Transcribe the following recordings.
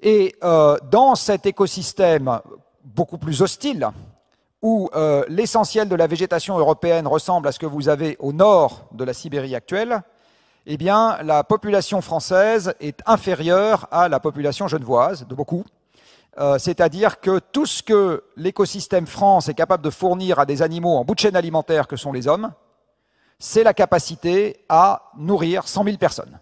Et euh, dans cet écosystème beaucoup plus hostile, où euh, l'essentiel de la végétation européenne ressemble à ce que vous avez au nord de la Sibérie actuelle, eh bien, la population française est inférieure à la population genevoise, de beaucoup. Euh, c'est-à-dire que tout ce que l'écosystème France est capable de fournir à des animaux en bout de chaîne alimentaire que sont les hommes, c'est la capacité à nourrir 100 000 personnes.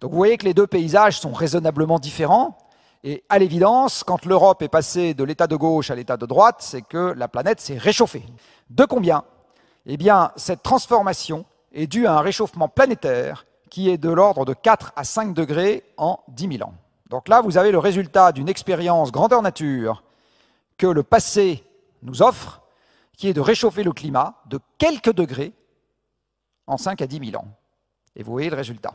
Donc vous voyez que les deux paysages sont raisonnablement différents. Et à l'évidence, quand l'Europe est passée de l'état de gauche à l'état de droite, c'est que la planète s'est réchauffée. De combien Eh bien, cette transformation est due à un réchauffement planétaire qui est de l'ordre de 4 à 5 degrés en 10 000 ans. Donc là, vous avez le résultat d'une expérience grandeur nature que le passé nous offre, qui est de réchauffer le climat de quelques degrés en 5 à 10 000 ans. Et vous voyez le résultat.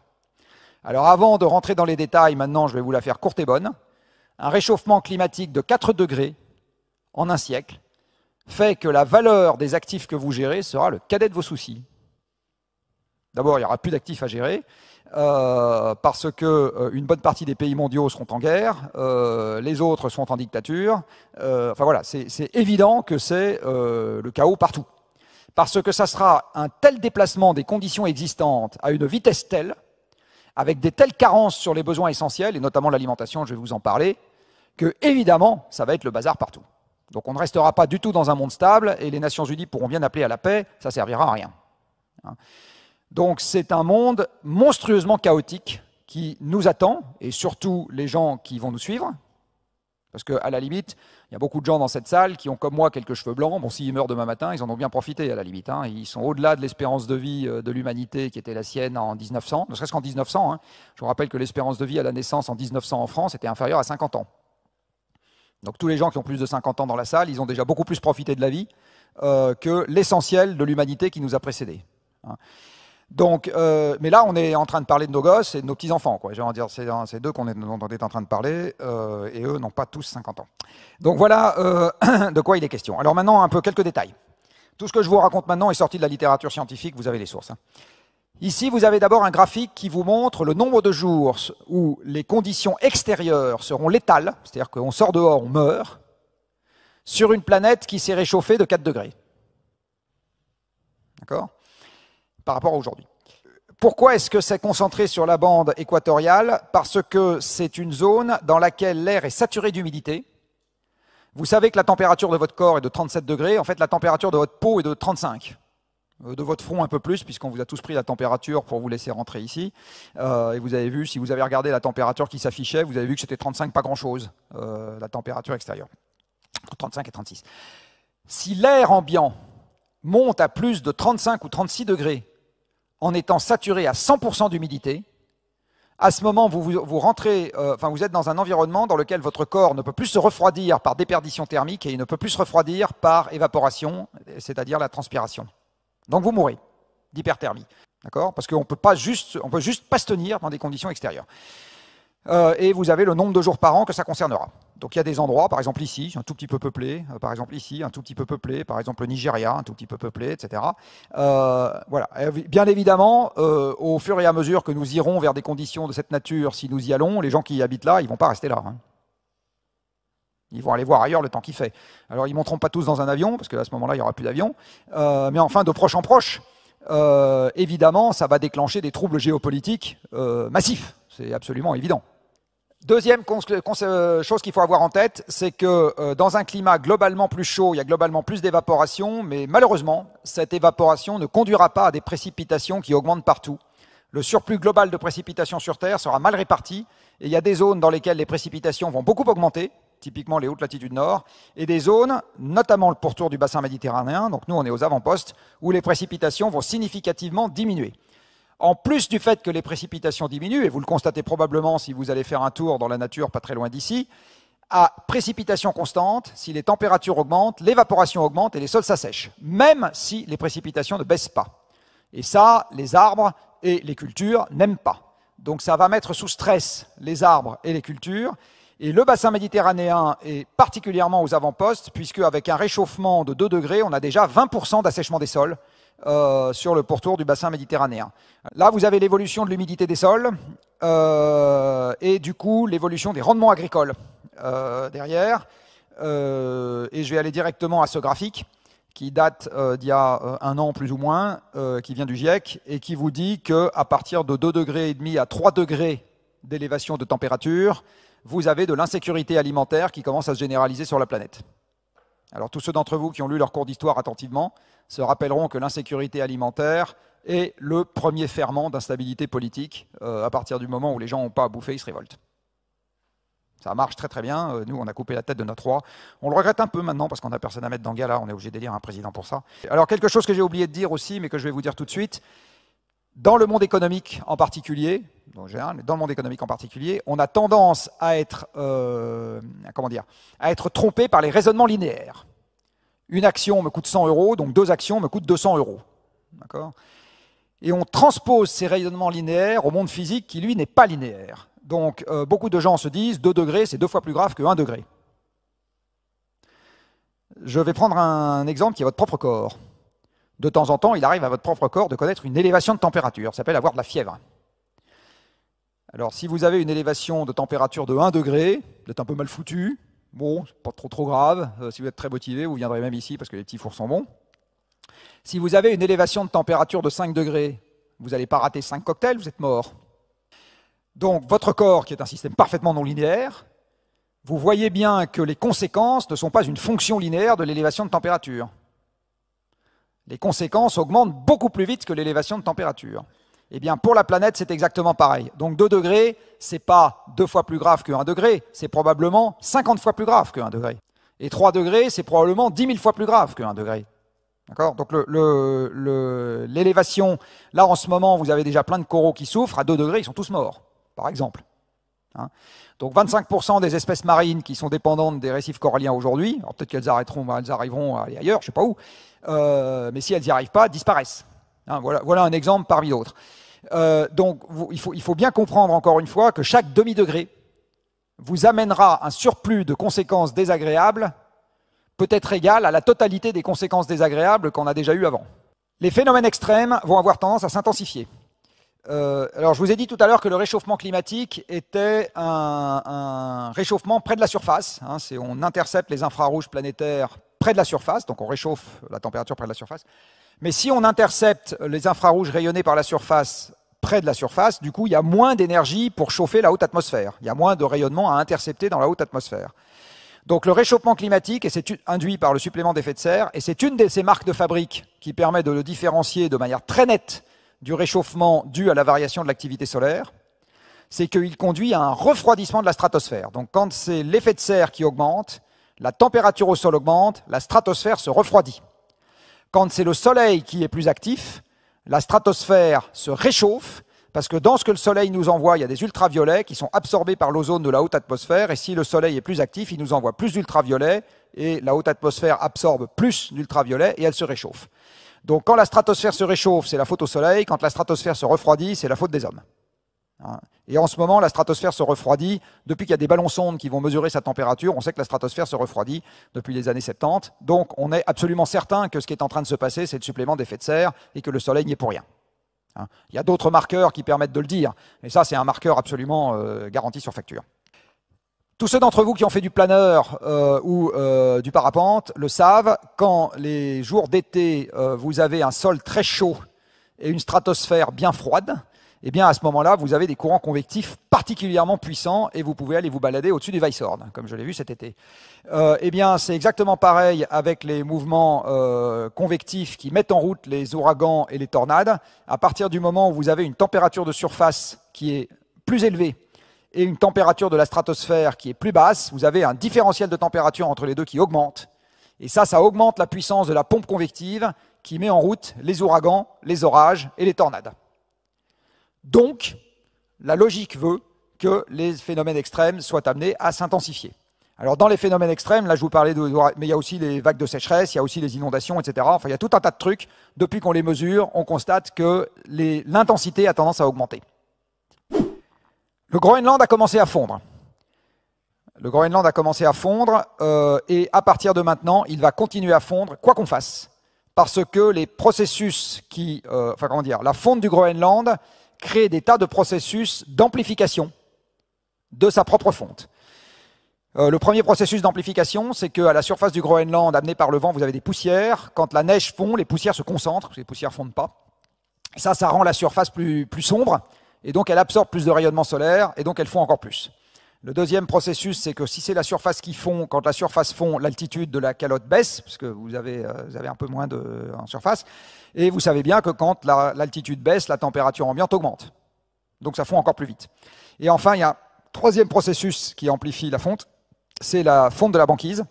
Alors avant de rentrer dans les détails, maintenant je vais vous la faire courte et bonne. Un réchauffement climatique de 4 degrés en un siècle fait que la valeur des actifs que vous gérez sera le cadet de vos soucis. D'abord, il n'y aura plus d'actifs à gérer. Euh, parce que euh, une bonne partie des pays mondiaux seront en guerre, euh, les autres sont en dictature. enfin voilà, c'est évident que c'est le chaos partout. Parce que ça sera un tel déplacement des conditions existantes à une vitesse telle avec des telles carences sur les besoins essentiels, et notamment l'alimentation, je vais vous en parler, que évidemment, ça va être le bazar partout. Donc on ne restera pas du tout dans un monde stable, et les Nations Unies pourront bien appeler à la paix, ça ne servira à rien. Hein. Donc c'est un monde monstrueusement chaotique qui nous attend, et surtout les gens qui vont nous suivre, parce qu'à la limite, il y a beaucoup de gens dans cette salle qui ont comme moi quelques cheveux blancs. Bon, s'ils meurent demain matin, ils en ont bien profité à la limite. Hein. Ils sont au-delà de l'espérance de vie euh, de l'humanité qui était la sienne en 1900, ne serait-ce qu'en 1900. Hein. Je vous rappelle que l'espérance de vie à la naissance en 1900 en France était inférieure à 50 ans. Donc tous les gens qui ont plus de 50 ans dans la salle, ils ont déjà beaucoup plus profité de la vie euh, que l'essentiel de l'humanité qui nous a précédés. Hein. Donc, euh, mais là, on est en train de parler de nos gosses et de nos petits-enfants. Quoi. J'ai dire, c'est, d'eux qu'on est, est en train de parler, euh, et eux n'ont pas tous 50 ans. Donc voilà euh, de quoi il est question. Alors maintenant, un peu quelques détails. Tout ce que je vous raconte maintenant est sorti de la littérature scientifique, vous avez les sources. Hein. Ici, vous avez d'abord un graphique qui vous montre le nombre de jours où les conditions extérieures seront létales, c'est-à-dire qu'on sort dehors, on meurt, sur une planète qui s'est réchauffée de 4 degrés. D'accord par rapport à aujourd'hui. Pourquoi est-ce que c'est concentré sur la bande équatoriale Parce que c'est une zone dans laquelle l'air est saturé d'humidité. Vous savez que la température de votre corps est de 37 degrés, en fait la température de votre peau est de 35 euh, de votre front un peu plus, puisqu'on vous a tous pris la température pour vous laisser rentrer ici. Euh, et vous avez vu, si vous avez regardé la température qui s'affichait, vous avez vu que c'était 35, pas grand-chose, euh, la température extérieure. 35 et 36. Si l'air ambiant monte à plus de 35 ou 36 degrés, en étant saturé à 100% d'humidité. À ce moment, vous, rentrez, euh, enfin, vous êtes dans un environnement dans lequel votre corps ne peut plus se refroidir par déperdition thermique et il ne peut plus se refroidir par évaporation, c'est-à-dire la transpiration. Donc vous mourrez d'hyperthermie, d'accord Parce qu'on peut pas juste, peut juste pas se tenir dans des conditions extérieures. Euh, et vous avez le nombre de jours par an que ça concernera. Donc il y a des endroits, par exemple ici, un tout petit peu peuplé, euh, par exemple ici, un tout petit peu peuplé, par exemple le Nigeria, un tout petit peu peuplé, etc. Euh, voilà. Bien évidemment, euh, au fur et à mesure que nous irons vers des conditions de cette nature, si nous y allons, les gens qui y habitent là, ils vont pas rester là. Hein. Ils vont aller voir ailleurs le temps qu'il fait. Alors ils ne monteront pas tous dans un avion, parce qu'à ce moment-là, il n'y aura plus d'avion. mais enfin, de proche en proche, évidemment, ça va déclencher des troubles géopolitiques massifs. C'est absolument évident. Deuxième euh, chose qu'il faut avoir en tête, c'est que euh, dans un climat globalement plus chaud, il y a globalement plus d'évaporation, mais malheureusement, cette évaporation ne conduira pas à des précipitations qui augmentent partout. Le surplus global de précipitations sur Terre sera mal réparti, et il y a des zones dans lesquelles les précipitations vont beaucoup augmenter, typiquement les hautes latitudes nord, et des zones, notamment le pourtour du bassin méditerranéen, donc nous on est aux avant-postes, où les précipitations vont significativement diminuer en plus du fait que les précipitations diminuent, et vous le constatez probablement si vous allez faire un tour dans la nature pas très loin d'ici, à précipitations constantes, si les températures augmentent, l'évaporation augmente et les sols s'assèchent, même si les précipitations ne baissent pas. Et ça, les arbres et les cultures n'aiment pas. Donc ça va mettre sous stress les arbres et les cultures. Et le bassin méditerranéen est particulièrement aux avant-postes, puisque avec un réchauffement de 2 degrés, on a déjà 20% d'assèchement des sols. Euh, sur le pourtour du bassin méditerranéen. Là, vous avez l'évolution de l'humidité des sols euh, et du coup l'évolution des rendements agricoles euh, derrière. et je vais aller directement à ce graphique qui date d'il y a un an plus ou moins, qui vient du GIEC, et qui vous dit que à partir de 2,5 degrés à 3 degrés d'élévation de température, vous avez de l'insécurité alimentaire qui commence à se généraliser sur la planète. Alors tous ceux d'entre vous qui ont lu leur cours d'histoire attentivement se rappelleront que l'insécurité alimentaire est le premier ferment d'instabilité politique euh, à partir du moment où les gens n'ont pas à bouffer, ils se révoltent. Ça marche très très bien. Euh, nous, on a coupé la tête de notre roi. On le regrette un peu maintenant parce qu'on n'a personne à mettre dans le On est obligé d'élire un président pour ça. Alors quelque chose que j'ai oublié de dire aussi, mais que je vais vous dire tout de suite, dans le monde économique en particulier, dans le monde économique en particulier, on a tendance à être, euh, comment dire, à être trompé par les raisonnements linéaires. Une action me coûte 100 euros, donc deux actions me coûtent 200 euros. D'accord Et on transpose ces raisonnements linéaires au monde physique qui, lui, n'est pas linéaire. Donc, euh, beaucoup de gens se disent 2 degrés, c'est deux fois plus grave que 1 degré. Je vais prendre un exemple qui est votre propre corps de temps en temps, il arrive à votre propre corps de connaître une élévation de température. Ça s'appelle avoir de la fièvre. Alors, si vous avez une élévation de température de 1 degré, vous êtes un peu mal foutu, bon, pas trop trop grave. Euh, si vous êtes très motivé, vous viendrez même ici parce que les petits fours sont bons. Si vous avez une élévation de température de 5 degrés, vous n'allez pas rater 5 cocktails, vous êtes mort. Donc, votre corps, qui est un système parfaitement non linéaire, vous voyez bien que les conséquences ne sont pas une fonction linéaire de l'élévation de température les conséquences augmentent beaucoup plus vite que l'élévation de température. Eh bien, pour la planète, c'est exactement pareil. Donc 2 degrés, c'est pas deux fois plus grave que 1 degré, c'est probablement 50 fois plus grave que 1 degré. Et 3 degrés, c'est probablement 10 000 fois plus grave que 1 degré. D'accord Donc l'élévation, là en ce moment, vous avez déjà plein de coraux qui souffrent, à 2 degrés, ils sont tous morts, par exemple. Hein. Donc 25% des espèces marines qui sont dépendantes des récifs coralliens aujourd'hui, peut-être qu'elles arrêteront, elles arriveront à aller ailleurs, je sais pas où, euh, mais si elles n'y arrivent pas, disparaissent. Hein, voilà, un exemple parmi d'autres. Euh, donc il, faut, il faut bien comprendre encore une fois que chaque demi-degré vous amènera un surplus de conséquences désagréables peut-être égal à la totalité des conséquences désagréables qu'on a déjà eues avant. Les phénomènes extrêmes vont avoir tendance à s'intensifier. Euh, alors je vous ai dit tout à l'heure que le réchauffement climatique était un, réchauffement près de la surface. Hein, on intercepte les infrarouges planétaires près de la surface, donc on réchauffe la température près de la surface. Mais si on intercepte les infrarouges rayonnés par la surface près de la surface, du coup, il y a moins d'énergie pour chauffer la haute atmosphère. Il y a moins de rayonnement à intercepter dans la haute atmosphère. Donc le réchauffement climatique, et c'est induit par le supplément d'effet de serre, et c'est une de ces marques de fabrique qui permet de le différencier de manière très nette du réchauffement dû à la variation de l'activité solaire, c'est qu'il conduit à un refroidissement de la stratosphère. Donc quand c'est l'effet de serre qui augmente, la température au sol augmente, la stratosphère se refroidit. Quand c'est le soleil qui est plus actif, la stratosphère se réchauffe parce que dans ce que le soleil nous envoie, il y a des ultraviolets qui sont absorbés par l'ozone de la haute atmosphère et si le soleil est plus actif, il nous envoie plus d'ultraviolets et la haute atmosphère absorbe plus d'ultraviolets et elle se réchauffe. Donc quand la stratosphère se réchauffe, c'est la faute au soleil, quand la stratosphère se refroidit, c'est la faute des hommes. Hein. Et en ce moment, la stratosphère se refroidit. Depuis qu'il y a des ballons sondes qui vont mesurer sa température, on sait que la stratosphère se refroidit depuis les années 70. Donc on est absolument certain que ce qui est en train de se passer, c'est le supplément d'effet de serre et que le Soleil n'y est pour rien. Hein. Il y a d'autres marqueurs qui permettent de le dire. Et ça, c'est un marqueur absolument euh, garanti sur facture. Tous ceux d'entre vous qui ont fait du planeur euh, ou euh, du parapente le savent, quand les jours d'été, vous avez un sol très chaud et une stratosphère bien froide, eh bien à ce moment-là, vous avez des courants convectifs particulièrement puissants et vous pouvez aller vous balader au-dessus des Weisshorn, comme je l'ai vu cet été. Euh, eh bien, c'est exactement pareil avec les mouvements euh, convectifs qui mettent en route les ouragans et les tornades. À partir du moment où vous avez une température de surface qui est plus élevée et une température de la stratosphère qui est plus basse, vous avez un différentiel de température entre les deux qui augmente. Et ça, ça augmente la puissance de la pompe convective qui met en route les ouragans, les orages et les tornades. Donc, la logique veut que les phénomènes extrêmes soient amenés à s'intensifier. Alors dans les phénomènes extrêmes, là je vous parlais de... Mais il y a aussi les vagues de sécheresse, il y a aussi les inondations, etc. Enfin, il y a tout un tas de trucs. Depuis qu'on les mesure, on constate que l'intensité a tendance à augmenter. Le Groenland a commencé à fondre. Le Groenland a commencé à fondre euh, et à partir de maintenant, il va continuer à fondre, quoi qu'on fasse. Parce que les processus qui... Euh, enfin, comment dire La fonte du Groenland créer des tas de processus d'amplification de sa propre fonte. Euh, le premier processus d'amplification, c'est qu'à la surface du Groenland, amenée par le vent, vous avez des poussières. Quand la neige fond, les poussières se concentrent, parce les poussières fondent pas. Ça, ça rend la surface plus, plus sombre, et donc elle absorbe plus de rayonnement solaire, et donc elle fond encore plus. Le deuxième processus, c'est que si c'est la surface qui fond, quand la surface fond, l'altitude de la calotte baisse, parce que vous avez, euh, un peu moins de, en surface. Et vous savez bien que quand l'altitude baisse, la température ambiante augmente. Donc ça fond encore plus vite. Et enfin, il y a un troisième processus qui amplifie la fonte, c'est la fonte de la banquise.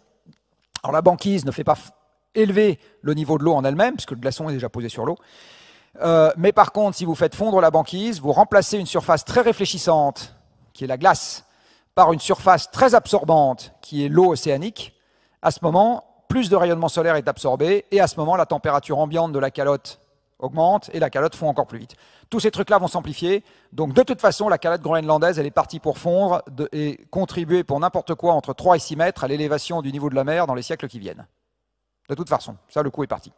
Alors la banquise ne fait pas élever le niveau de l'eau en elle-même, puisque le glaçon est déjà posé sur l'eau. Euh, mais par contre, si vous faites fondre la banquise, vous remplacez une surface très réfléchissante, qui est la glace, par une surface très absorbante qui est l'eau océanique, à ce moment, plus de rayonnement solaire est absorbé et à ce moment, la température ambiante de la calotte augmente et la calotte fond encore plus vite. Tous ces trucs-là vont s'amplifier. Donc, de toute façon, la calotte groenlandaise, elle est partie pour fondre et contribuer pour n'importe quoi entre 3 et 6 mètres à l'élévation du niveau de la mer dans les siècles qui viennent. De toute façon, ça, le coup est parti.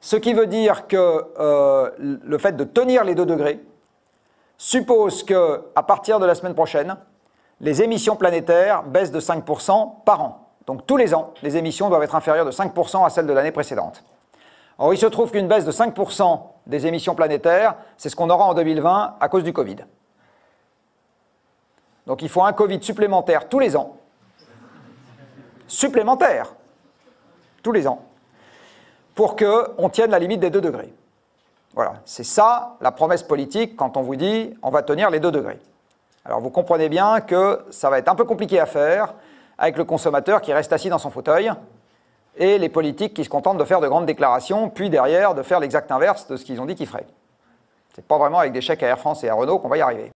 Ce qui veut dire que euh, le fait de tenir les 2 degrés suppose qu'à partir de la semaine prochaine, les émissions planétaires baissent de 5% par an. Donc tous les ans, les émissions doivent être inférieures de 5% à celles de l'année précédente. Or, il se trouve qu'une baisse de 5% des émissions planétaires, c'est ce qu'on aura en 2020 à cause du Covid. Donc il faut un Covid supplémentaire tous les ans. Supplémentaire Tous les ans. Pour qu'on tienne la limite des 2 degrés. Voilà, c'est ça la promesse politique quand on vous dit on va tenir les 2 degrés. Alors vous comprenez bien que ça va être un peu compliqué à faire avec le consommateur qui reste assis dans son fauteuil et les politiques qui se contentent de faire de grandes déclarations, puis derrière de faire l'exact inverse de ce qu'ils ont dit qu'ils feraient. C'est pas vraiment avec des chèques à Air France et à Renault qu'on va y arriver.